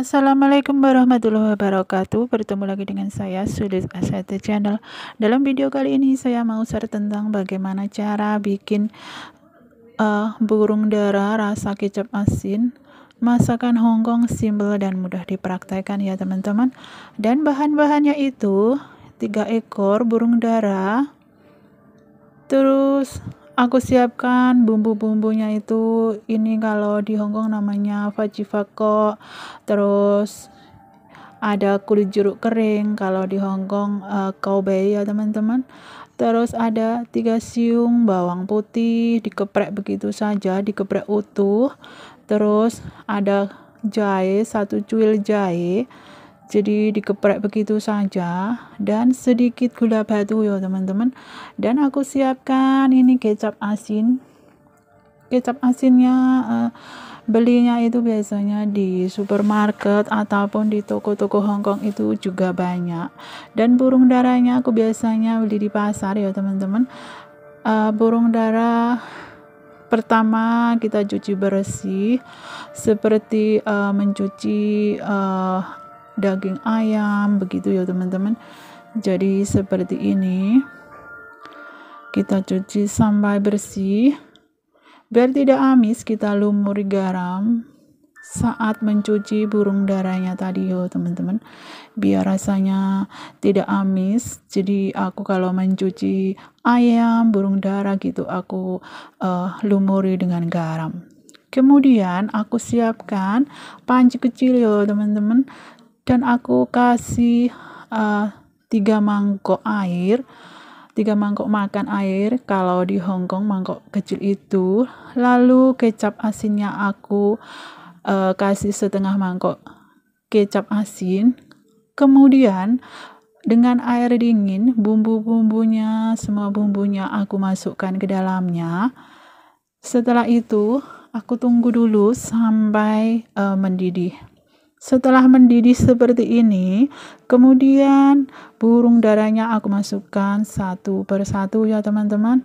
Assalamualaikum warahmatullahi wabarakatuh Bertemu lagi dengan saya Sudut Aset Channel Dalam video kali ini saya mau share tentang bagaimana cara bikin uh, burung dara rasa kecap asin masakan Hongkong simple dan mudah dipraktekkan ya teman-teman dan bahan-bahannya itu tiga ekor burung dara terus aku siapkan bumbu-bumbunya itu ini kalau di Hongkong namanya fajifako terus ada kulit jeruk kering kalau di Hongkong uh, eh, Kobe ya teman-teman terus ada tiga siung bawang putih dikeprek begitu saja dikeprek utuh terus ada jahe satu cuil jahe jadi dikeprek begitu saja dan sedikit gula batu ya teman-teman dan aku siapkan ini kecap asin kecap asinnya uh, belinya itu biasanya di supermarket ataupun di toko-toko Hongkong itu juga banyak dan burung darahnya aku biasanya beli di pasar ya teman-teman uh, burung darah pertama kita cuci bersih seperti uh, mencuci uh, daging ayam begitu ya teman-teman jadi seperti ini kita cuci sampai bersih biar tidak amis kita lumuri garam saat mencuci burung darahnya tadi yo ya, teman-teman biar rasanya tidak amis jadi aku kalau mencuci ayam burung darah gitu aku uh, lumuri dengan garam Kemudian aku siapkan panci kecil yo ya, teman-teman dan aku kasih uh, tiga mangkok air tiga mangkok makan air kalau di Hong Kong mangkok kecil itu lalu kecap asinnya aku uh, kasih setengah mangkok kecap asin kemudian dengan air dingin bumbu-bumbunya semua bumbunya aku masukkan ke dalamnya setelah itu aku tunggu dulu sampai uh, mendidih setelah mendidih seperti ini, kemudian burung darahnya aku masukkan satu persatu ya teman-teman.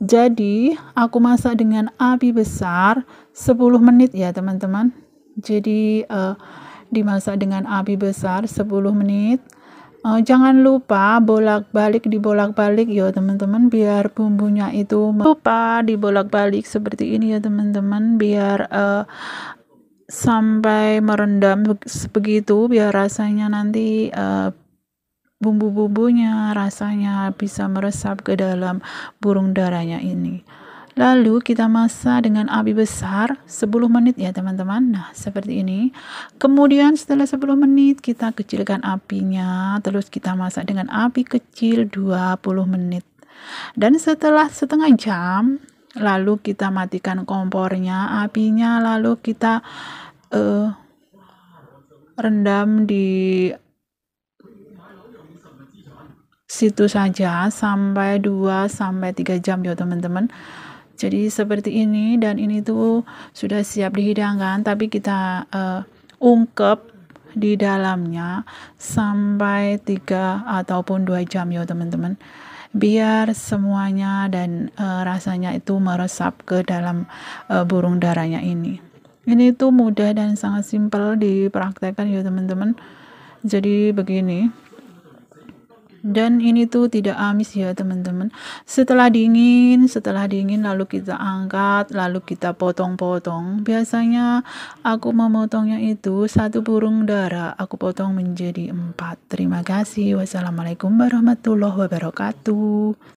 Jadi, aku masak dengan api besar 10 menit ya teman-teman. Jadi, uh, dimasak dengan api besar 10 menit. Uh, jangan lupa bolak-balik dibolak-balik ya teman-teman biar bumbunya itu lupa dibolak-balik seperti ini ya teman-teman biar uh, sampai merendam begitu biar rasanya nanti uh, bumbu-bumbunya rasanya bisa meresap ke dalam burung darahnya ini. Lalu kita masak dengan api besar 10 menit ya teman-teman. Nah, seperti ini. Kemudian setelah 10 menit kita kecilkan apinya, terus kita masak dengan api kecil 20 menit. Dan setelah setengah jam lalu kita matikan kompornya apinya lalu kita uh, rendam di situ saja sampai 2 sampai 3 jam ya teman-teman jadi seperti ini dan ini tuh sudah siap dihidangkan tapi kita uh, ungkep di dalamnya sampai 3 ataupun 2 jam ya teman-teman biar semuanya dan e, rasanya itu meresap ke dalam e, burung darahnya ini ini tuh mudah dan sangat simpel dipraktekkan ya teman-teman jadi begini dan ini tuh tidak amis ya teman-teman setelah dingin setelah dingin lalu kita angkat lalu kita potong-potong biasanya aku memotongnya itu satu burung dara aku potong menjadi empat terima kasih wassalamualaikum warahmatullahi wabarakatuh